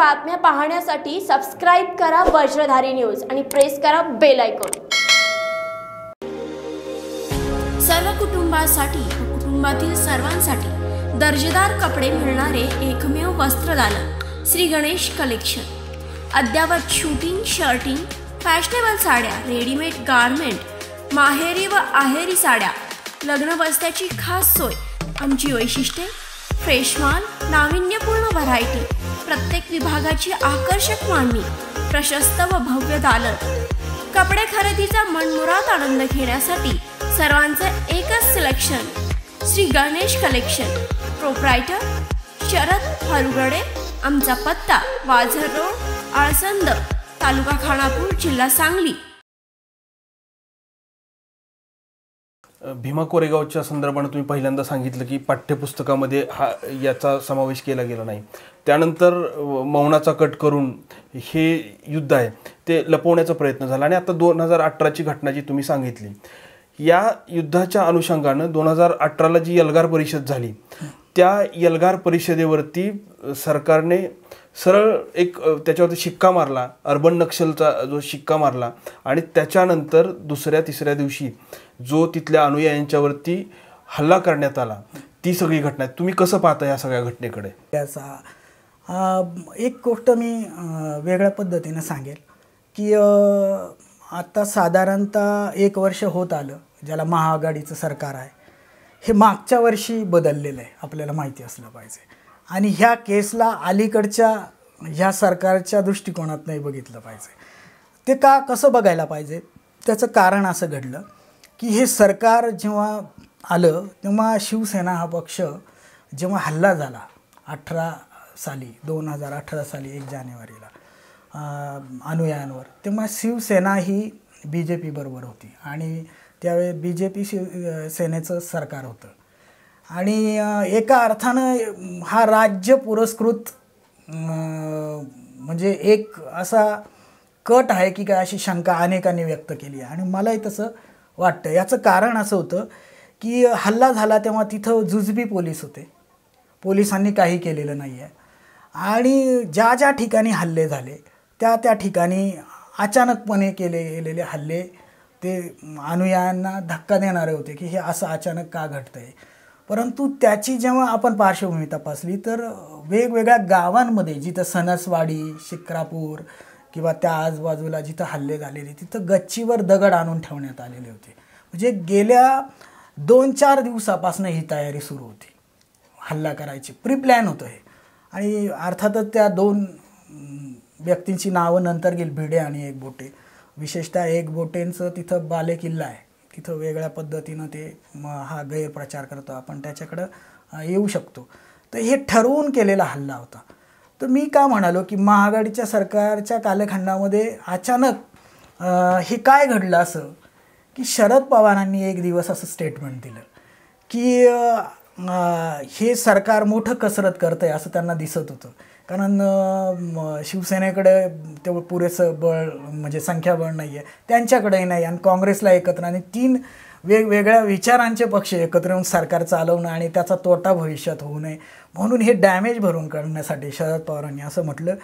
बातम्या पाहण्यासाठी सबस्क्राईब करा वज्रधारी न्यूज आणि प्रेस करा बेल आयकॉन सर्व कुटुंबासाठी कुटुंबातील सर्वांसाठी दर्जेदार कपडे मिळणारे एकमेव वस्त्रदान श्री गणेश कलेक्शन अद्यावत शूटिंग शर्टिंग फॅशनेबल साड्या रेडीमेड गारमेंट माहेरी व आहेरी साड्या लग्नबस्त्याची खास सोय आमची वैशिष्ट्ये फ्रेशमाल नाविन्यपूर्ण व्हरायटी प्रत्येक विभागाची आकर्षक मांडणी प्रशस्त व भव्य दालन कपडे खरेदीचा मनमुराद आनंद घेण्यासाठी सर्वांचं एकच selection Shri Ganesh collection proprietor Sharad Harugade आमचा पत्ता वाझर रोड आळसंद तालुका खानापूर जिल्हा सांगली भीमा कोरेगावच्या संदर्भानं तुम्ही पहिल्यांदा सांगितलं की पाठ्यपुस्तकामध्ये हा याचा समावेश केला गेला नाही त्यानंतर मौनाचा कट करून हे युद्ध आहे ते लपवण्याचा प्रयत्न झाला आणि आता दोन हजार अठराची घटना जी तुम्ही सांगितली या युद्धाच्या अनुषंगानं दोन हजार अठराला जी यलगार परिषद झाली त्या यलगार परिषदेवरती सरकारने सरळ एक त्याच्यावरती शिक्का मारला अर्बन नक्षलचा जो शिक्का मारला आणि त्याच्यानंतर दुसऱ्या तिसऱ्या दिवशी जो तिथल्या अनुयायांच्यावरती हल्ला करण्यात आला ती सगळी घटना आहे तुम्ही कसं पाहता या सगळ्या घटनेकडे त्याचा एक गोष्ट मी वेगळ्या पद्धतीनं सांगेल की आता साधारणतः एक वर्ष होत आलं ज्याला महाआघाडीचं सरकार आहे हे मागच्या वर्षी बदललेलं आहे आपल्याला माहिती असलं पाहिजे आणि ह्या केसला अलीकडच्या ह्या सरकारच्या दृष्टिकोनात नाही बघितलं पाहिजे ते का कसं बघायला पाहिजे त्याचं कारण असं घडलं की हे सरकार जेव्हा आलं तेव्हा शिवसेना हा पक्ष जेव्हा हल्ला झाला अठरा साली दोन हजार अठरा साली एक जानेवारीला अनुयायांवर तेव्हा शिवसेना ही बी जे पीबरोबर होती आणि त्यावेळी बी जे पी शिव सेनेचं सरकार होतं आणि एका अर्थानं हा राज्य पुरस्कृत म्हणजे एक असा कट आहे की काय अशी शंका अनेकांनी व्यक्त केली आहे आणि मलाही तसं वाटतं याचं कारण असं होतं की हल्ला झाला तेव्हा तिथं जुजबी पोलीस होते पोलिसांनी काही केलेलं नाही आहे आणि ज्या ज्या ठिकाणी हल्ले झाले त्या त्या ठिकाणी अचानकपणे केले गेलेले हल्ले ते अनुयायांना धक्का देणारे होते की हे असं अचानक का घडतं आहे परंतु त्याची जेव्हा आपण पार्श्वभूमी तपासली तर वेगवेगळ्या गावांमध्ये जिथं सणसवाडी शिक्रापूर किंवा त्या आजूबाजूला जिथं हल्ले झालेले तिथं गच्चीवर दगड आणून ठेवण्यात आलेले होते म्हणजे गेल्या दोन चार दिवसापासून ही तयारी सुरू होती हल्ला करायची प्री प्लॅन होतं हे आणि अर्थातच त्या दोन व्यक्तींची नावं नंतर गेली भिडे आणि एक बोटे विशेषतः एक बोटेंचं तिथं बाले किल्ला आहे तिथं वेगळ्या पद्धतीनं ते म हा गैरप्रचार करतो आपण त्याच्याकडं येऊ शकतो तर हे ठरवून केलेला हल्ला होता तर मी का म्हणालो की महाआघाडीच्या सरकारच्या कालखंडामध्ये अचानक हे काय घडलं असं की शरद पवारांनी एक दिवस असं स्टेटमेंट दिलं की हे सरकार मोठं कसरत करतं आहे असं त्यांना दिसत होतं कारण शिवसेनेकडे तेवढं पुरेसं बळ म्हणजे संख्याबळ नाही आहे त्यांच्याकडेही नाही आणि काँग्रेसला एकत्र आणि तीन वेगवेगळ्या विचारांचे पक्ष एकत्र येऊन सरकार चालवणं आणि त्याचा तोटा भविष्यात होऊ नये म्हणून हे डॅमेज भरून काढण्यासाठी शरद पवारांनी असं म्हटलं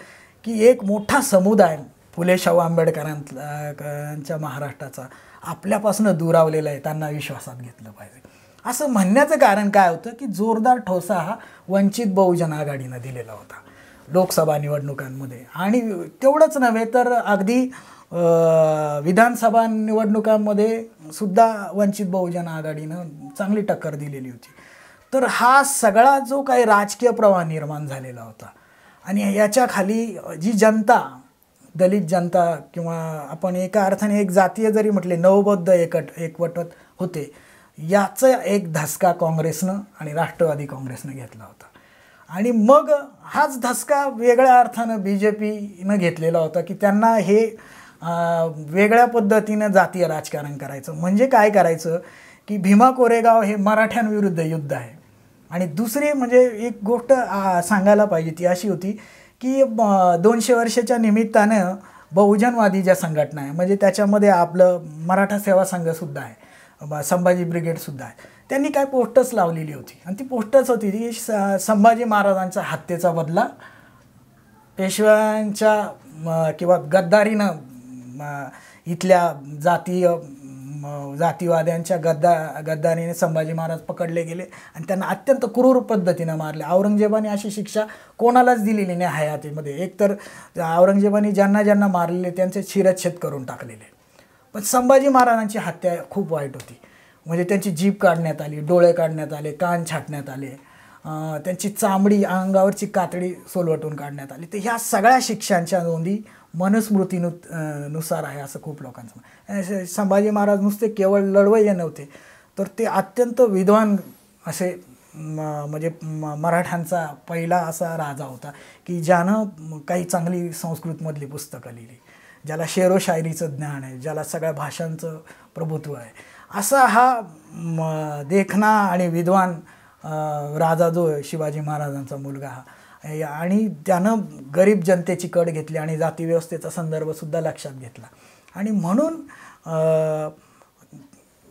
की एक मोठा समुदाय फुले शाहू आंबेडकरांच्या महाराष्ट्राचा आपल्यापासून दुरावलेला आहे त्यांना विश्वासात घेतलं पाहिजे असं म्हणण्याचं कारण काय होतं की जोरदार ठोसा हा वंचित बहुजन आघाडीनं दिलेला होता लोकसभा निवडणुकांमध्ये आणि तेवढंच नव्हे तर अगदी विधानसभा निवडणुकांमध्ये सुद्धा वंचित बहुजन आघाडीनं चांगली टक्कर दिलेली होती तर हा सगळा जो काही राजकीय प्रवाह निर्माण झालेला होता आणि याच्याखाली खाली जी जनता दलित जनता किंवा आपण एका अर्थाने एक जातीय जरी म्हटले नवबद्ध एकट एकवटत होते याचा एक धसका काँग्रेसनं आणि राष्ट्रवादी काँग्रेसनं घेतला होता आणि मग हाच धसका वेगळ्या अर्थानं बी जे पीनं घेतलेला होता की त्यांना हे वेगळ्या पद्धतीनं जातीय राजकारण करायचं म्हणजे काय करायचं की भीमा कोरेगाव हे मराठ्यांविरुद्ध युद्ध आहे आणि दुसरी म्हणजे एक गोष्ट सांगायला पाहिजे ती अशी होती की दोनशे वर्षाच्या निमित्तानं बहुजनवादी ज्या संघटना आहे म्हणजे त्याच्यामध्ये आपलं मराठा सेवा संघसुद्धा आहे संभाजी ब्रिगेडसुद्धा आहे त्यांनी काय पोस्टर्स लावलेली होती आणि ती पोस्टर्स होती ती संभाजी महाराजांचा हत्येचा बदला पेशव्यांच्या किंवा गद्दारीनं इथल्या जातीय जातीवाद्यांच्या गद्दा गद्दारीने संभाजी महाराज पकडले गेले आणि त्यांना अत्यंत क्रूर पद्धतीनं मारले औरंगजेबाने अशी शिक्षा कोणालाच दिलेली नाही हयातीमध्ये एकतर औरंगजेबाने ज्यांना ज्यांना मारलेले त्यांचे शिरच्छेद करून टाकलेले पण संभाजी महाराजांची हत्या खूप वाईट होती म्हणजे त्यांची जीभ काढण्यात आली डोळे काढण्यात आले कान छाटण्यात आले त्यांची चामडी अंगावरची कातडी सोलवटून काढण्यात आली तर ह्या सगळ्या शिक्षांच्या नोंदी मनस्मृतीनु नुसार आहे असं खूप लोकांचं संभाजी महाराज नुसते केवळ लढवय्य नव्हते तर ते अत्यंत विद्वान असे म्हणजे मराठ्यांचा पहिला असा राजा होता की ज्यानं काही चांगली संस्कृतमधली पुस्तकं लिहिली ज्याला शेरोशायरीचं ज्ञान आहे ज्याला सगळ्या भाषांचं प्रभुत्व आहे असा हा देखना आणि विद्वान राजा जो शिवाजी महाराजांचा मुलगा हा आणि त्यानं गरीब जनतेची कड घेतली आणि जातीव्यवस्थेचा संदर्भसुद्धा लक्षात घेतला आणि म्हणून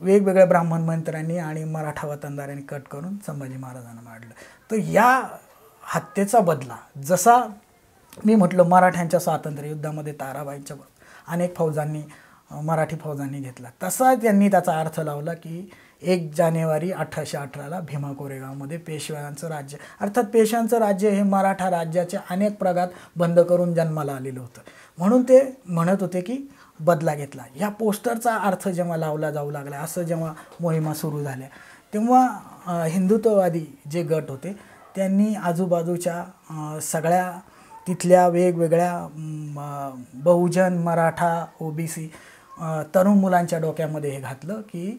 वेगवेगळ्या ब्राह्मण मंत्र्यांनी आणि मराठा वतनदारांनी कट करून संभाजी महाराजांना मारलं तर या हत्येचा बदला जसा मी म्हटलं मराठ्यांच्या युद्धामध्ये ताराबाईंच्या अनेक फौजांनी मराठी फौजांनी घेतला तसा त्यांनी त्याचा अर्थ लावला की एक जानेवारी अठराशे अठराला भीमा कोरेगावमध्ये पेशव्यांचं राज्य अर्थात पेशव्यांचं राज्य हे मराठा राज्याच्या अनेक प्रगात बंद करून जन्माला आलेलं होतं म्हणून ते म्हणत होते की बदला घेतला ह्या पोस्टरचा अर्थ जेव्हा लावला जाऊ लागला असं जेव्हा मोहिमा सुरू झाल्या तेव्हा हिंदुत्ववादी जे गट होते त्यांनी आजूबाजूच्या सगळ्या तिथल्या वेगवेगळ्या बहुजन मराठा ओबीसी तरुण मुलांच्या डोक्यामध्ये हे घातलं की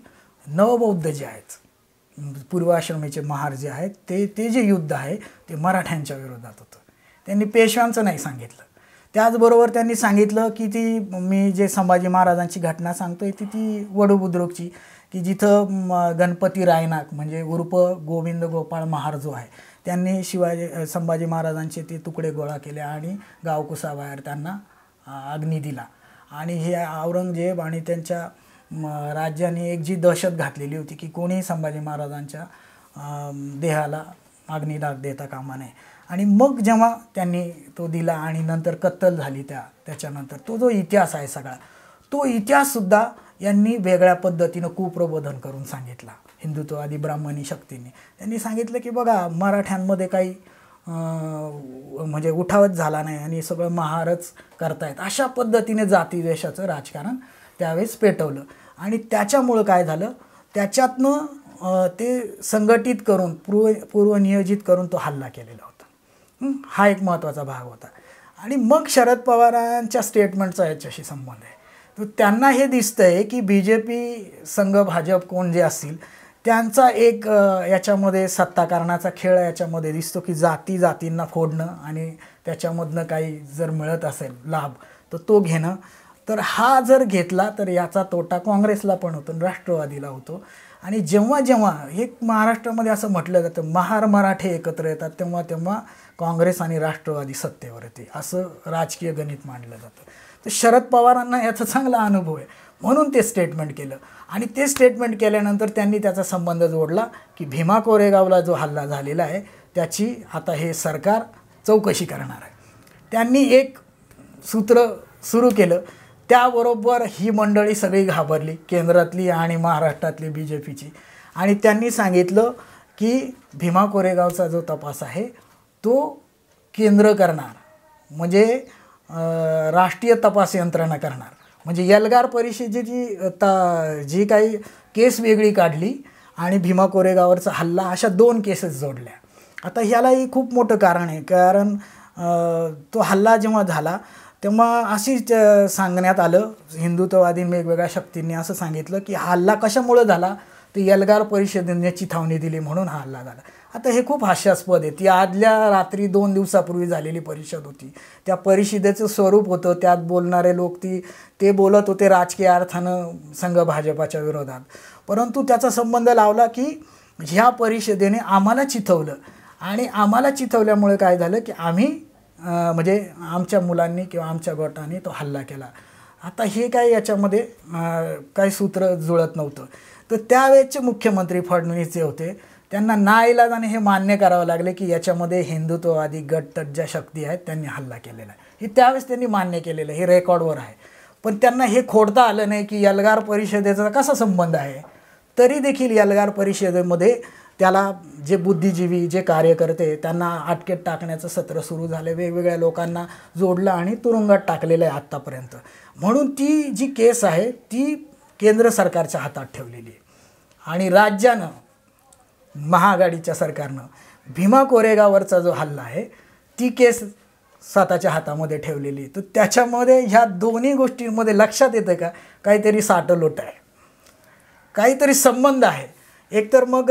नवबौद्ध जे आहेत पूर्वाश्रमीचे महार जे आहेत ते ते जे युद्ध आहे ते मराठ्यांच्या विरोधात होतं त्यांनी पेशव्यांचं नाही सांगितलं त्याचबरोबर त्यांनी सांगितलं की ती मी जे संभाजी महाराजांची घटना सांगतोय ती ती वडू बुद्रुकची की जिथं गणपती रायनाक म्हणजे उर्फ गोविंद गोपाळ महार जो आहे त्यांनी शिवाजी संभाजी महाराजांचे ते तुकडे गोळा केले आणि गावकुसाबाहेर त्यांना अग्नी दिला आणि हे औरंगजेब आणि त्यांच्या राज्याने एक जी दहशत घातलेली होती की कोणीही संभाजी महाराजांच्या देहाला अग्नी दाग देता कामा नये आणि मग जेव्हा त्यांनी तो दिला आणि नंतर कत्तल झाली त्या त्याच्यानंतर तो जो इतिहास आहे सगळा तो इतिहाससुद्धा यांनी वेगळ्या पद्धतीनं कुप्रबोधन करून सांगितला हिंदुत्ववादी ब्राह्मणी शक्तीने त्यांनी सांगितलं की बघा मराठ्यांमध्ये काही म्हणजे उठावच झाला नाही आणि सगळं महारच करतायत अशा पद्धतीने जातीद्वेषाचं राजकारण त्यावेळेस पेटवलं आणि त्याच्यामुळं काय झालं त्याच्यातनं ते संघटित करून पूर्व पूर्वनियोजित करून तो हल्ला केलेला होता हा एक महत्त्वाचा भाग होता आणि मग शरद पवारांच्या स्टेटमेंटचा याच्याशी संबंध आहे तर त्यांना हे दिसतं आहे की बी जे पी संघ भाजप कोण जे असतील त्यांचा एक याच्यामध्ये सत्ताकारणाचा खेळ याच्यामध्ये दिसतो की जाती जातींना फोडणं आणि त्याच्यामधनं काही जर मिळत असेल लाभ तर तो घेणं तर हा जर घेतला तर याचा तोटा काँग्रेसला पण होतो राष्ट्रवादीला होतो आणि जेव्हा जेव्हा एक महाराष्ट्रामध्ये असं म्हटलं जातं महार मराठे एकत्र येतात तेव्हा तेव्हा काँग्रेस आणि राष्ट्रवादी सत्तेवर येते असं राजकीय गणित मांडलं जातं तर शरद पवारांना याचा चांगला अनुभव आहे म्हणून ते स्टेटमेंट केलं आणि ते स्टेटमेंट केल्यानंतर त्यांनी त्याचा संबंध जोडला की भीमा कोरेगावला जो हल्ला झालेला आहे त्याची आता हे सरकार चौकशी करणार आहे त्यांनी एक सूत्र सुरू केलं त्याबरोबर ही मंडळी सगळी घाबरली केंद्रातली आणि महाराष्ट्रातली बी जे पीची आणि त्यांनी सांगितलं की भीमा कोरेगावचा जो तपास आहे तो केंद्र करणार म्हणजे राष्ट्रीय तपास यंत्रणा करणार म्हणजे यलगार परिषदेची ता जी काही केस वेगळी काढली आणि भीमा कोरेगावरचा हल्ला अशा दोन केसेस जोडल्या आता ह्यालाही खूप मोठं कारण आहे कारण तो हल्ला जेव्हा झाला तेव्हा अशी सांगण्यात आलं हिंदुत्ववादी वेगवेगळ्या शक्तींनी असं सांगितलं की हल्ला कशामुळं झाला तर यलगार परिषदेने चिथावणी दिली म्हणून हा हल्ला झाला आता हे खूप हास्यास्पद आहे ती आदल्या रात्री दोन दिवसापूर्वी झालेली परिषद होती त्या परिषदेचं स्वरूप होतं त्यात बोलणारे लोक ती ते बोलत होते राजकीय अर्थानं संघ भाजपाच्या विरोधात परंतु त्याचा संबंध लावला की ह्या परिषदेने आम्हाला चिथवलं आणि आम्हाला चिथवल्यामुळे काय झालं की आम्ही म्हणजे आमच्या मुलांनी किंवा आमच्या गटाने तो हल्ला केला आता हे काय याच्यामध्ये काही सूत्र जुळत नव्हतं तर त्यावेळेसचे मुख्यमंत्री फडणवीस जे होते त्यांना ना नाईलाजाने हे मान्य करावं लागले की याच्यामध्ये हिंदुत्ववादी गट ज्या शक्ती आहेत त्यांनी हल्ला केलेला आहे हे त्यावेळेस त्यांनी मान्य केलेलं आहे हे रेकॉर्डवर आहे पण त्यांना हे खोडता आलं नाही की यलगार परिषदेचा कसा संबंध आहे तरी देखील यलगार परिषदेमध्ये त्याला जे बुद्धिजीवी जे कार्यकर्ते त्यांना अटकेत टाकण्याचं सत्र सुरू झालं वेगवेगळ्या लोकांना जोडलं आणि तुरुंगात टाकलेलं आहे आत्तापर्यंत म्हणून ती जी केस आहे ती केंद्र सरकारच्या हातात ठेवलेली आहे आणि राज्यानं महाआघाडीच्या सरकारनं भीमा कोरेगावरचा जो हल्ला आहे ती केस स्वतःच्या हातामध्ये ठेवलेली तर त्याच्यामध्ये ह्या दोन्ही गोष्टींमध्ये लक्षात येतं का काहीतरी साठलोट आहे काहीतरी संबंध आहे एकतर मग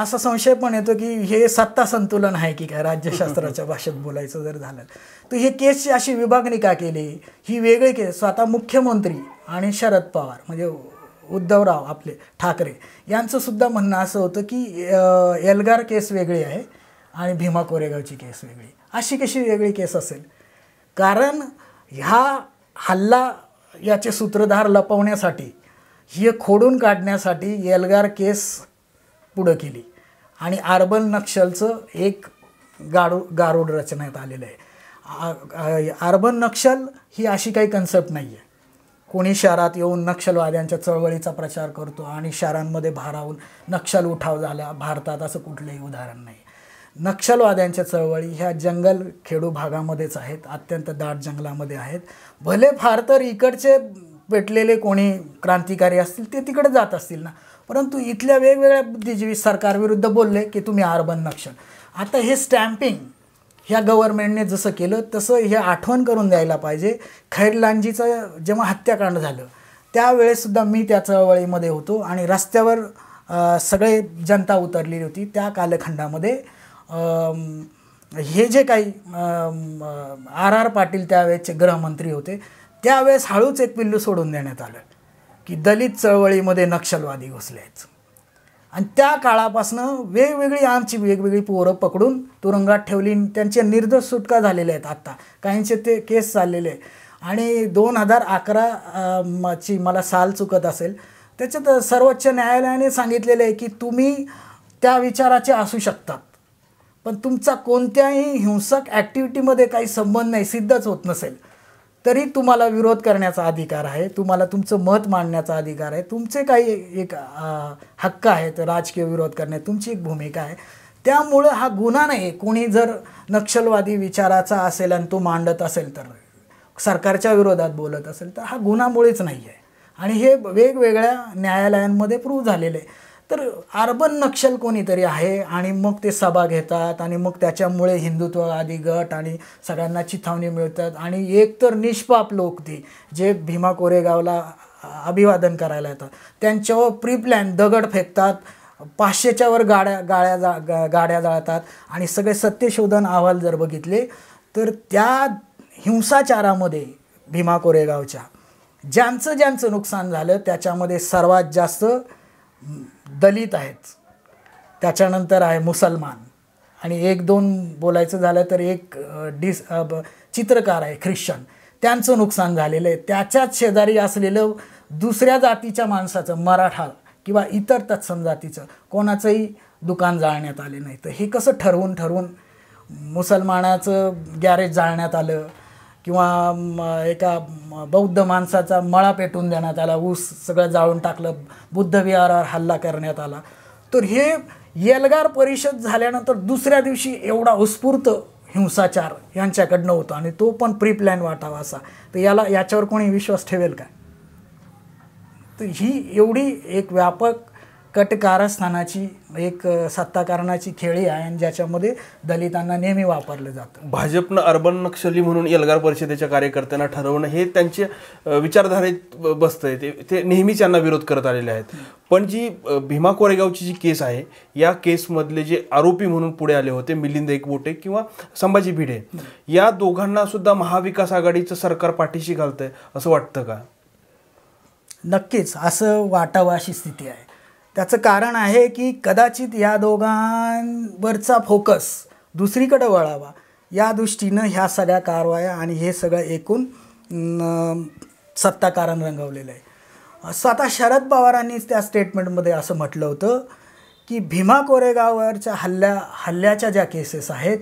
असा संशय पण येतो की हे सत्ता संतुलन आहे की काय राज्यशास्त्राच्या भाषेत बोलायचं जर झालं तर हे केसची अशी विभागणी का केली ही वेगळी केस स्वतः मुख्यमंत्री आणि शरद पवार म्हणजे उद्धवराव आपले ठाकरे यांचं सुद्धा म्हणणं असं होतं की एल्गार केस वेगळी आहे आणि भीमा कोरेगावची केस वेगळी अशी कशी वेगळी केस असेल कारण ह्या हल्ला याचे सूत्रधार लपवण्यासाठी ही खोडून काढण्यासाठी एल्गार केस पुढं केली आणि आर्बन नक्षलचं एक गाडू गारूड रचण्यात आलेलं आहे आर्बन नक्षल ही अशी काही कन्सेप्ट नाही आहे कोणी शहरात येऊन नक्षलवाद्यांच्या चळवळीचा प्रचार करतो आणि शहरांमध्ये भारावून नक्षल उठाव झाला भारतात असं कुठलंही उदाहरण नाही नक्षलवाद्यांच्या चळवळी ह्या जंगल खेडू भागामध्येच आहेत अत्यंत दाट जंगलामध्ये आहेत भले फार तर इकडचे पेटलेले कोणी क्रांतिकारी असतील ते तिकडे जात असतील ना परंतु इथल्या वेगवेगळ्या बुद्धिजीवी सरकारविरुद्ध बोलले की तुम्ही अर्बन नक्षल आता हे स्टॅम्पिंग ह्या गव्हर्नमेंटने जसं केलं तसं हे आठवण करून द्यायला पाहिजे खैरलांजीचं जेव्हा हत्याकांड झालं त्यावेळेसुद्धा मी त्या चळवळीमध्ये होतो आणि रस्त्यावर सगळे जनता उतरलेली होती त्या कालखंडामध्ये हे जे काही आर आर पाटील त्यावेळेचे गृहमंत्री होते त्यावेळेस हळूच एक पिल्लू सोडून देण्यात आलं की दलित चळवळीमध्ये नक्षलवादी घुसले आहेत आणि त्या काळापासनं वेगवेगळी आमची वेगवेगळी पोरं पकडून तुरुंगात ठेवली त्यांचे निर्दोष सुटका झालेले आहेत आत्ता काहींचे ते केस चाललेले आणि दोन हजार अकरा माची मला साल चुकत असेल त्याच्यात सर्वोच्च न्यायालयाने सांगितलेलं आहे की तुम्ही त्या विचाराचे असू शकतात पण तुमचा कोणत्याही हिंसक ॲक्टिव्हिटीमध्ये काही संबंध नाही सिद्धच होत नसेल तरी तुम्हाला विरोध करण्याचा अधिकार आहे तुम्हाला तुमचं मत मांडण्याचा अधिकार आहे तुमचे काही एक हक्क आहेत राजकीय विरोध करण्यात तुमची एक भूमिका आहे त्यामुळं हा गुन्हा नाही कोणी जर नक्षलवादी विचाराचा असेल आणि तो मांडत असेल तर सरकारच्या विरोधात बोलत असेल तर हा गुन्हामुळेच नाही आहे आणि हे वेगवेगळ्या न्यायालयांमध्ये प्रूव्ह झालेले आहे तर अर्बन नक्षल कोणीतरी आहे आणि मग ते सभा घेतात आणि मग त्याच्यामुळे हिंदुत्ववादी गट आणि सगळ्यांना चिथावणी मिळतात आणि एक तर निष्पाप लोक ती जे भीमा कोरेगावला अभिवादन करायला येतात त्यांच्यावर प्री प्लॅन दगड फेकतात पाचशेच्यावर वर गाड्या गाड्या जा गाड्या जाळतात आणि सगळे सत्यशोधन अहवाल जर बघितले तर त्या हिंसाचारामध्ये भीमा कोरेगावच्या ज्यांचं ज्यांचं नुकसान झालं त्याच्यामध्ये सर्वात जास्त दलित आहेत त्याच्यानंतर आहे मुसलमान आणि एक दोन बोलायचं झालं तर एक डिस चित्रकार आहे ख्रिश्चन त्यांचं नुकसान झालेलं आहे त्याच्याच शेजारी असलेलं दुसऱ्या जातीच्या माणसाचं मराठा किंवा इतर तत्सम जातीचं कोणाचंही दुकान जाळण्यात आले नाही तर हे कसं ठरवून ठरवून मुसलमानाचं गॅरेज जाळण्यात आलं किंवा एका बौद्ध माणसाचा मळा पेटून देण्यात आला ऊस सगळं जाळून टाकलं बुद्धविहारावर हल्ला करण्यात आला तर हे येलगार परिषद झाल्यानंतर दुसऱ्या दिवशी एवढा उत्स्फूर्त हिंसाचार यांच्याकडनं होतो आणि तो पण प्री प्लॅन वाटावा असा तर याला याच्यावर कोणी विश्वास ठेवेल का तर ही एवढी एक व्यापक कटकारस्थानाची एक सत्ताकारणाची खेळी आहे आणि ज्याच्यामध्ये दलितांना नेहमी वापरलं जातं भाजपनं अर्बन नक्षली म्हणून एल्गार परिषदेच्या कार्यकर्त्यांना ठरवणं हे त्यांचे विचारधारेत बसतंय ते ते नेहमीच यांना विरोध करत आलेले आहेत पण जी भीमा कोरेगावची जी केस आहे या केसमधले जे आरोपी म्हणून पुढे आले होते मिलिंद एकबोटे किंवा संभाजी भिडे या दोघांना सुद्धा महाविकास आघाडीचं सरकार पाठीशी घालतंय असं वाटतं का नक्कीच असं वाटावं अशी स्थिती आहे त्याचं कारण आहे की कदाचित या दोघांवरचा फोकस दुसरीकडं वळावा या दृष्टीनं ह्या सगळ्या कारवाया आणि हे सगळं एकूण सत्ताकारण रंगवलेलं आहे स्वतः शरद पवारांनीच त्या स्टेटमेंटमध्ये असं म्हटलं होतं की भीमा कोरेगाववरच्या हल्ल्या हल्ल्याच्या ज्या केसेस आहेत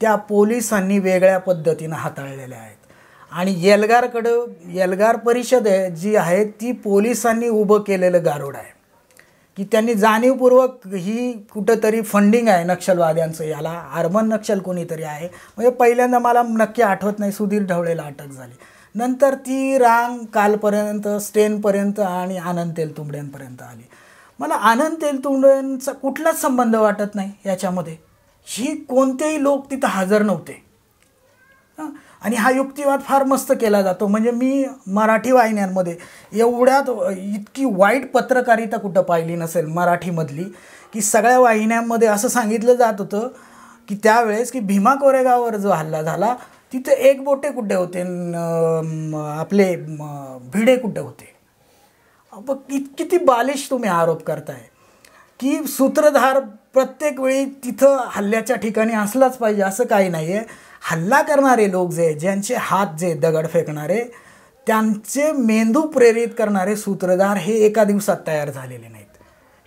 त्या पोलिसांनी वेगळ्या पद्धतीनं हाताळलेल्या आहेत आणि येलगारकडं येलगार परिषद आहे जी आहे ती पोलिसांनी उभं केलेलं गारोड आहे की त्यांनी जाणीवपूर्वक ही कुठंतरी फंडिंग आहे नक्षलवाद्यांचं याला अर्बन नक्षल कोणीतरी आहे म्हणजे पहिल्यांदा मला नक्की आठवत नाही सुधीर ढवळेला अटक झाली नंतर ती रांग कालपर्यंत स्टेनपर्यंत आणि आनंद तेलतुंबड्यांपर्यंत आली मला आनंद तेलतुंबड्यांचा कुठलाच संबंध वाटत नाही याच्यामध्ये ही कोणतेही लोक तिथं हजर नव्हते आणि हा युक्तिवाद फार मस्त केला जातो म्हणजे मी मराठी वाहिन्यांमध्ये एवढ्यात इतकी वाईट पत्रकारिता कुठं पाहिली नसेल मराठीमधली की सगळ्या वाहिन्यांमध्ये असं सांगितलं जात होतं की त्यावेळेस की भीमा कोरेगाववर जो हल्ला झाला तिथे एक बोटे कुठे होते आपले भिडे कुठे होते किती बालिश तुम्ही आरोप करताय की सूत्रधार प्रत्येक वेळी तिथं हल्ल्याच्या ठिकाणी असलाच पाहिजे असं काही नाही आहे हल्ला करणारे लोक जे ज्यांचे हात जे दगड फेकणारे त्यांचे मेंदू प्रेरित करणारे सूत्रधार हे एका दिवसात तयार झालेले नाहीत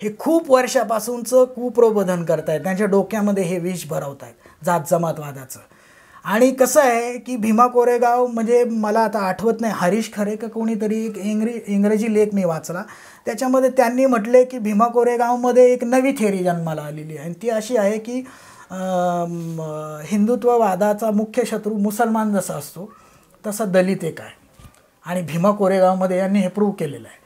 हे खूप वर्षापासूनचं कुप्रबोधन करत आहेत त्यांच्या डोक्यामध्ये हे विष भरवत आहेत जात जमातवादाचं आणि कसं आहे की भीमा कोरेगाव म्हणजे मला आता आठवत नाही हरीश खरे का कोणीतरी एक इंग्रजी इंग्रजी लेख मी वाचला त्याच्यामध्ये त्यांनी म्हटले की भीमा कोरेगावमध्ये एक नवी थेरी जन्माला आलेली आहे आणि ती अशी आहे की हिंदुत्ववादाचा मुख्य शत्रू मुसलमान जसा असतो तसा दलित एक आहे आणि भीमा कोरेगावमध्ये यांनी हे प्रूव्ह केलेलं आहे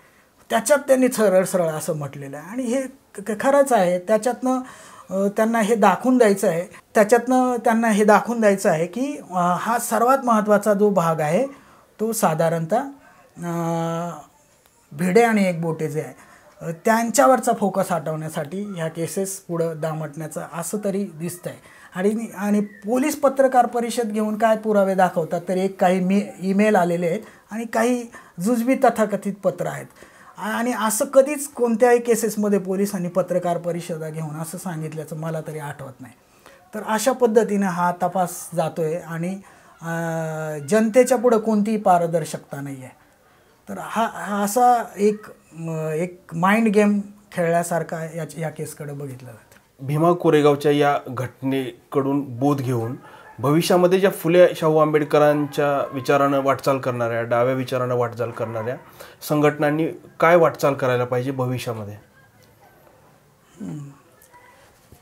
त्याच्यात त्यांनी सरळ सरळ असं म्हटलेलं आहे आणि हे खरंच आहे त्याच्यातनं त्यांना हे दाखवून द्यायचं आहे त्याच्यातनं त्यांना हे दाखवून द्यायचं आहे की हा सर्वात महत्त्वाचा जो भाग आहे तो साधारणतः भिडे आणि बोटे जे आहे त्यांच्यावरचा फोकस हटवण्यासाठी ह्या केसेस पुढं दामटण्याचं असं तरी दिसतं आहे आणि आणि पोलीस पत्रकार परिषद घेऊन काय पुरावे दाखवतात तर एक काही मे ईमेल आलेले आहेत आणि काही जुजबी तथाकथित पत्र आहेत आणि असं कधीच कोणत्याही केसेसमध्ये पोलिसांनी पत्रकार परिषदा घेऊन असं सांगितल्याचं मला तरी आठवत नाही तर अशा पद्धतीनं हा तपास जातो आहे आणि जनतेच्या पुढं कोणतीही पारदर्शकता नाही आहे तर हा हा असा एक एक माइंड गेम खेळल्यासारखा या या केसकडे बघितलं जातं भीमा कोरेगावच्या या घटनेकडून बोध घेऊन भविष्यामध्ये ज्या फुले शाहू आंबेडकरांच्या विचारानं वाटचाल करणाऱ्या डाव्या विचारानं वाटचाल करणाऱ्या संघटनांनी काय वाटचाल करायला पाहिजे भविष्यामध्ये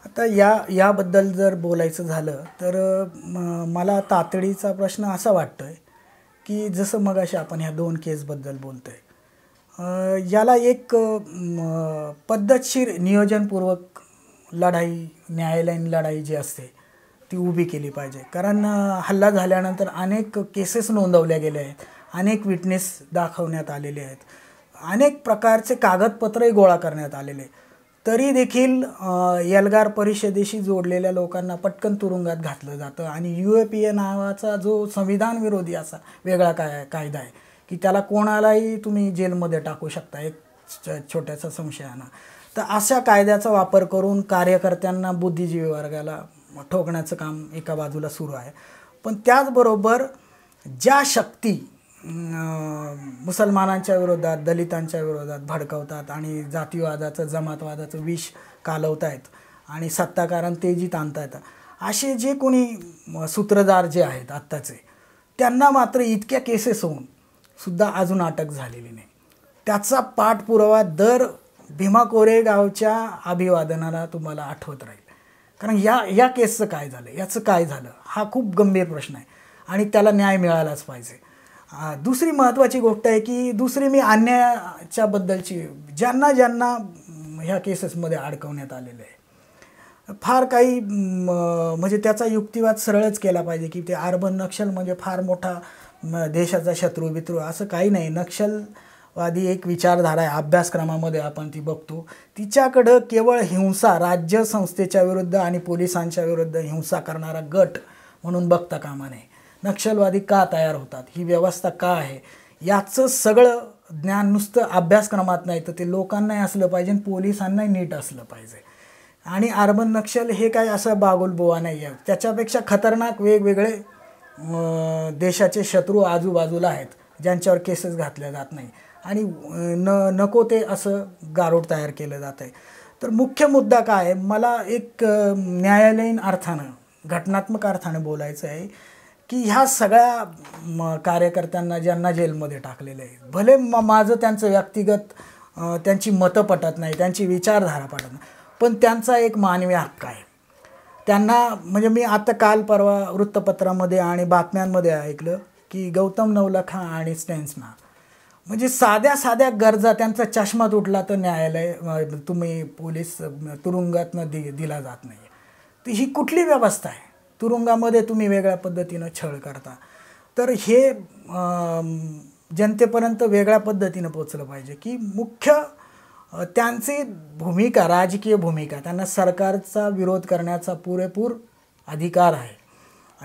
आता या याबद्दल जर बोलायचं झालं तर मला तातडीचा प्रश्न असा वाटतोय की जसं मग अशा आपण ह्या दोन केसबद्दल बोलतो आहे याला एक पद्धतशीर नियोजनपूर्वक लढाई न्यायालयीन लढाई जी असते ती उभी केली पाहिजे कारण हल्ला झाल्यानंतर अनेक केसेस नोंदवल्या गेल्या आहेत अनेक विटनेस दाखवण्यात आलेले आहेत अनेक प्रकारचे कागदपत्रही गोळा करण्यात आलेले आहेत तरी देखील एल्गार परिषदेशी जोडलेल्या लोकांना पटकन तुरुंगात घातलं जातं आणि यू ए पी ए नावाचा जो संविधान विरोधी असा वेगळा काय कायदा आहे की त्याला कोणालाही तुम्ही जेलमध्ये टाकू शकता एक छोट्याचा संशयाना तर अशा कायद्याचा वापर करून कार्यकर्त्यांना बुद्धिजीवी वर्गाला ठोकण्याचं काम एका बाजूला सुरू आहे पण त्याचबरोबर ज्या शक्ती मुसलमानांच्या विरोधात दलितांच्या विरोधात भडकवतात आणि जातीवादाचं जमातवादाचं विष कालवत आहेत आणि सत्ताकारण तेजीत आणतायत असे जे कोणी सूत्रधार जे आहेत आत्ताचे त्यांना मात्र इतक्या केसेस होऊन सुद्धा अजून अटक झालेली नाही त्याचा पाठपुरावा दर भीमा कोरेगावच्या अभिवादनाला तुम्हाला आठवत राहील कारण या या केसचं काय झालं याचं काय झालं हा खूप गंभीर प्रश्न आहे आणि त्याला न्याय मिळालाच पाहिजे दुसरी महत्त्वाची गोष्ट आहे की दुसरी मी आणण्याच्या बद्दलची ज्यांना ज्यांना ह्या केसेसमध्ये अडकवण्यात आलेलं आहे फार काही म्हणजे त्याचा युक्तिवाद सरळच केला पाहिजे की ते अर्बन नक्षल म्हणजे फार मोठा देशाचा शत्रू बित्रू असं काही नाही नक्षलवादी एक विचारधारा आहे अभ्यासक्रमामध्ये आपण ती बघतो तिच्याकडं केवळ हिंसा राज्य संस्थेच्या विरुद्ध आणि पोलिसांच्या विरुद्ध हिंसा करणारा गट म्हणून बघता कामा नये नक्षलवादी का तयार होतात ही व्यवस्था का आहे याचं सगळं ज्ञान नुसतं अभ्यासक्रमात नाही तर ते लोकांनाही असलं पाहिजे आणि पोलिसांनाही नीट असलं पाहिजे आणि अर्बन नक्षल हे काय असं बागोलबोवा नाही आहे त्याच्यापेक्षा खतरनाक वेगवेगळे देशाचे शत्रू आजूबाजूला आहेत ज्यांच्यावर केसेस घातल्या जात नाही आणि न नको ते असं गारोट तयार केलं जात आहे तर मुख्य मुद्दा काय मला एक न्यायालयीन अर्थानं घटनात्मक अर्थानं बोलायचं आहे की ह्या सगळ्या कार्यकर्त्यांना ज्यांना जेलमध्ये टाकलेलं आहे भले म माझं त्यांचं व्यक्तिगत त्यांची मतं पटत नाही त्यांची विचारधारा पटत नाही पण त्यांचा एक मानवी हक्क आहे त्यांना म्हणजे मी आता काल परवा वृत्तपत्रामध्ये आणि बातम्यांमध्ये ऐकलं की गौतम नवलखा आणि स्टेन्सना म्हणजे साध्या साध्या गरजा त्यांचा चष्मा तुटला तर न्यायालय तुम्ही पोलीस तुरुंगातनं दि दिला जात नाही तर ही कुठली व्यवस्था आहे तुरुंगामध्ये तुम्ही वेगळ्या पद्धतीनं छळ करता तर हे जनतेपर्यंत वेगळ्या पद्धतीनं पोचलं पाहिजे की मुख्य त्यांची भूमिका राजकीय भूमिका त्यांना सरकारचा विरोध करण्याचा पुरेपूर अधिकार आहे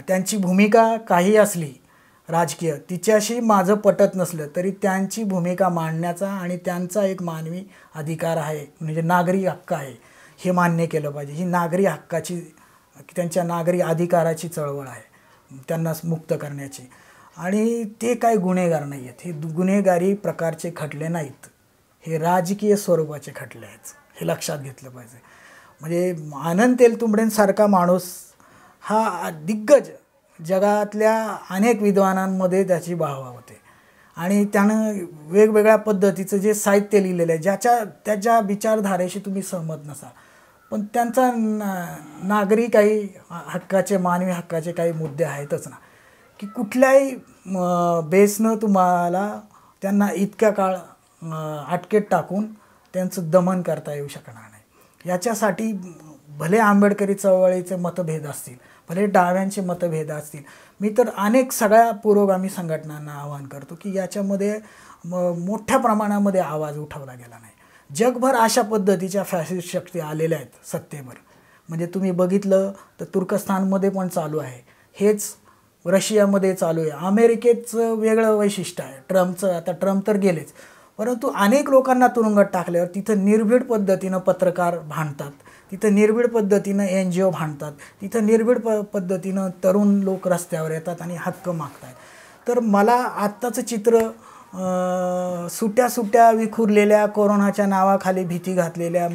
त्यांची भूमिका काही असली राजकीय तिच्याशी माझं पटत नसलं तरी त्यांची भूमिका मांडण्याचा आणि त्यांचा एक मानवी अधिकार आहे म्हणजे नागरी हक्क आहे हे मान्य केलं पाहिजे ही नागरी हक्काची की त्यांच्या नागरी अधिकाराची चळवळ आहे त्यांना मुक्त करण्याची आणि ते काय गुन्हेगार नाही आहेत हे गुन्हेगारी प्रकारचे खटले नाहीत हे राजकीय स्वरूपाचे खटले आहेत हे लक्षात घेतलं पाहिजे म्हणजे आनंद तेलतुंबडेंसारखा माणूस हा दिग्गज जगातल्या अनेक विद्वानांमध्ये त्याची बाहवा होते आणि त्यानं वेगवेगळ्या पद्धतीचं जे साहित्य लिहिलेलं आहे ज्याच्या त्याच्या विचारधारेशी तुम्ही सहमत नसाल पण त्यांचा नागरी काही हक्काचे मानवी हक्काचे काही मुद्दे आहेतच ना की कुठल्याही बेसनं तुम्हाला त्यांना इतक्या काळ अटकेत टाकून त्यांचं दमन करता येऊ शकणार नाही याच्यासाठी भले आंबेडकरी चळवळीचे मतभेद असतील भले डाव्यांचे मतभेद असतील मी तर अनेक सगळ्या पुरोगामी संघटनांना आवाहन करतो की याच्यामध्ये मोठ्या प्रमाणामध्ये आवाज उठवला गेला नाही जगभर अशा पद्धतीच्या फॅसिस्ट शक्ती आलेल्या आहेत सत्तेवर म्हणजे तुम्ही बघितलं तर तुर्कस्तानमध्ये पण चालू आहे हेच रशियामध्ये चालू आहे अमेरिकेचं वेगळं वैशिष्ट्य आहे ट्रम्पचं आता ट्रम्प तर गेलेच परंतु अनेक लोकांना तुरुंगात टाकल्यावर तिथं निर्भीड पद्धतीनं पत्रकार भांडतात तिथं निर्भीड पद्धतीनं एन जी ओ भांडतात तिथं निर्भीड प पद्धतीनं तरुण लोक रस्त्यावर येतात आणि हक्क मागतात तर मला आत्ताचं चित्र सुट्या सुट्या विखुरलेल्या कोरोनाच्या नावाखाली भीती घातलेल्या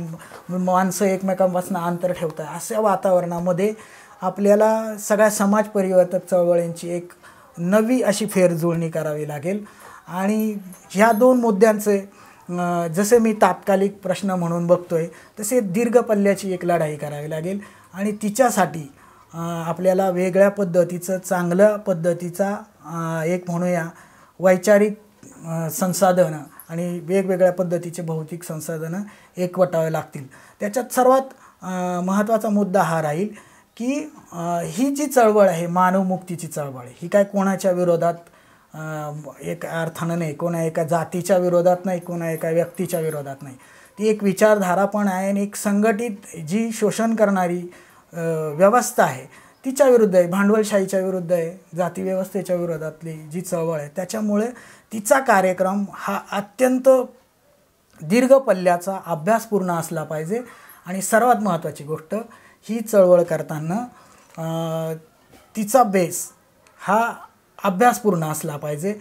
माणसं एकमेकांपासून अंतर ठेवतात अशा वातावरणामध्ये आपल्याला सगळ्या समाज परिवर्तक चळवळींची एक नवी अशी फेरजुळणी करावी लागेल आणि ह्या दोन मुद्द्यांचे जसे मी तात्कालिक प्रश्न म्हणून बघतो आहे तसे दीर्घ पल्ल्याची एक लढाई करावी लागेल आणि तिच्यासाठी आपल्याला वेगळ्या पद्धतीचं चांगल्या पद्धतीचा एक म्हणूया वैचारिक संसाधनं आणि वेगवेगळ्या पद्धतीचे भौतिक संसाधनं एकवटावे लागतील त्याच्यात सर्वात महत्त्वाचा मुद्दा हा राहील की ही जी चळवळ आहे मानवमुक्तीची चळवळ ही काय कोणाच्या विरोधात एक अर्थानं नाही कोणा एका जातीच्या विरोधात नाही कोणा एका व्यक्तीच्या विरोधात नाही ती एक विचारधारा पण आहे आणि एक संघटित जी शोषण करणारी व्यवस्था आहे तिच्या विरुद्ध आहे भांडवलशाहीच्या विरुद्ध आहे जातीव्यवस्थेच्या विरोधातली जी चळवळ आहे त्याच्यामुळे तिचा कार्यक्रम हा अत्यंत दीर्घ पल्ल्याचा अभ्यासपूर्ण असला पाहिजे आणि सर्वात महत्त्वाची गोष्ट ही चळवळ करताना तिचा बेस हा अभ्यासपूर्ण असला पाहिजे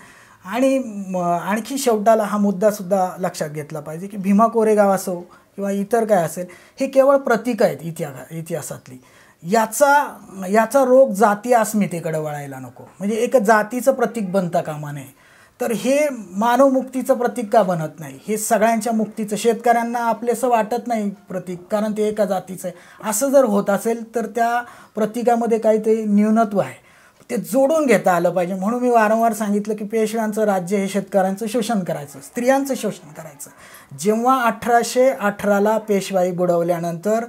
आणि आणखी शेवटाला हा मुद्दासुद्धा लक्षात घेतला पाहिजे की भीमा कोरेगाव असो किंवा इतर काय असेल हे केवळ प्रतीक आहेत इतिहा इतिहासातली याचा याचा रोग जाती अस्मितेकडे वळायला नको म्हणजे एक जातीचं प्रतीक बनतं कामा नये तर हे मानवमुक्तीचं प्रतीक का बनत नाही हे सगळ्यांच्या मुक्तीचं शेतकऱ्यांना आपलेसं वाटत नाही प्रतीक कारण ते एका जातीचं आहे असं जर होत असेल तर त्या प्रतीकामध्ये काहीतरी न्यूनत्व आहे ते जोडून घेता आलं पाहिजे म्हणून मी वारंवार सांगितलं की पेशव्यांचं राज्य हे शेतकऱ्यांचं शोषण करायचं स्त्रियांचं शोषण करायचं जेव्हा अठराशे अठराला पेशवाई बुडवल्यानंतर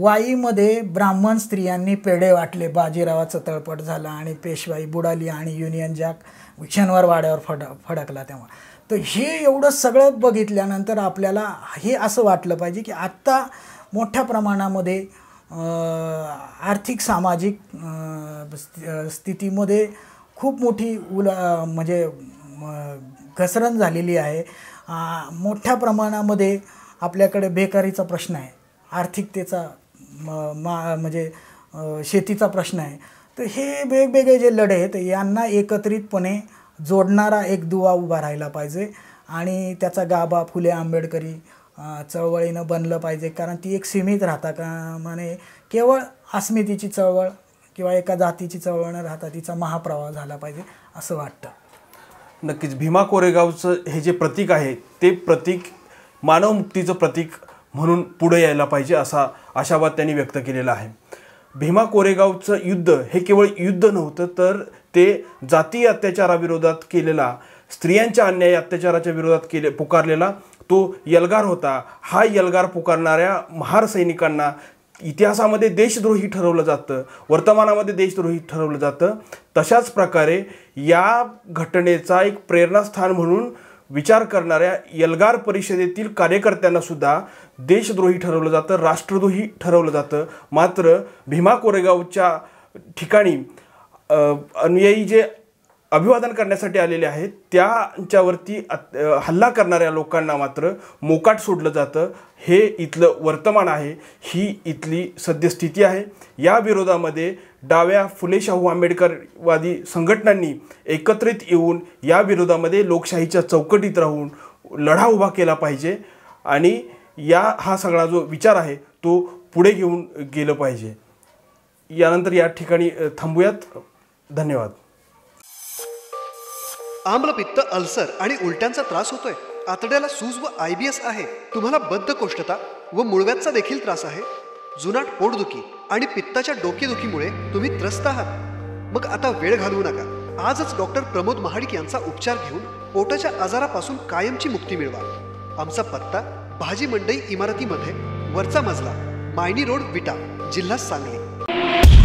वाईमध्ये ब्राह्मण स्त्रियांनी पेढे वाटले बाजीरावाचं तळपट झालं आणि पेशवाई बुडाली आणि युनियन जॅक शनिवार वाड्यावर फड फडकला तेव्हा तर हे एवढं सगळं बघितल्यानंतर आपल्याला हे असं वाटलं पाहिजे की आत्ता मोठ्या प्रमाणामध्ये आर्थिक सामाजिक स्थितीमध्ये खूप मोठी उला म्हणजे घसरण झालेली आहे मोठ्या प्रमाणामध्ये आपल्याकडे बेकारीचा प्रश्न आहे आर्थिकतेचा मा म्हणजे शेतीचा प्रश्न आहे तर हे वेगवेगळे जे लढे आहेत यांना एकत्रितपणे जोडणारा एक दुवा उभा राहिला पाहिजे आणि त्याचा गाभा फुले आंबेडकरी चळवळीनं बनलं पाहिजे कारण ती एक सीमित राहता का म्हणे केवळ अस्मितीची चळवळ किंवा एका जातीची चळवळ न राहता तिचा महाप्रवाह झाला पाहिजे असं वाटतं नक्कीच भीमा कोरेगावचं हे जे प्रतीक आहे ते प्रतीक मानवमुक्तीचं प्रतीक म्हणून पुढे यायला पाहिजे असा आशावाद त्यांनी व्यक्त केलेला आहे भीमा कोरेगावचं युद्ध हे केवळ युद्ध नव्हतं तर ते जातीय अत्याचाराविरोधात केलेला स्त्रियांच्या अन्याय अत्याचाराच्या विरोधात केले पुकारलेला तो यलगार होता हा यलगार पुकारणाऱ्या महार सैनिकांना इतिहासामध्ये देशद्रोही ठरवलं जातं वर्तमानामध्ये देशद्रोही ठरवलं जातं तशाच प्रकारे या घटनेचा एक प्रेरणास्थान म्हणून विचार करणाऱ्या यलगार परिषदेतील कार्यकर्त्यांना सुद्धा देशद्रोही ठरवलं जातं राष्ट्रद्रोही ठरवलं जातं मात्र भीमा कोरेगावच्या ठिकाणी अनुयायी जे अभिवादन करण्यासाठी आलेले आहेत त्यांच्यावरती हल्ला करणाऱ्या लोकांना मात्र मोकाट सोडलं जातं हे इथलं वर्तमान आहे ही इथली सद्यस्थिती आहे या विरोधामध्ये डाव्या फुले शाहू आंबेडकरवादी संघटनांनी एकत्रित येऊन या विरोधामध्ये लोकशाहीच्या चौकटीत राहून लढा उभा केला पाहिजे आणि या हा सगळा जो विचार आहे तो पुढे घेऊन गेलं पाहिजे यानंतर या ठिकाणी थांबूयात धन्यवाद आम्लपित्त अल्सर आणि उलट्यांचा त्रास होतोय आतड्याला सूज व आय बी एस आहे तुम्हाला बद्ध व मुळव्याचा देखील त्रास आहे जुनाट पोटदुखी आणि पित्ताच्या डोकेदुखीमुळे तुम्ही त्रस्त आहात मग आता वेळ घालवू नका आजच डॉक्टर प्रमोद महाडिक यांचा उपचार घेऊन पोटाच्या आजारापासून कायमची मुक्ती मिळवा आमचा पत्ता भाजी मंडई इमारतीमध्ये वरचा मजला मायनी रोड विटा जिल्हा सांगली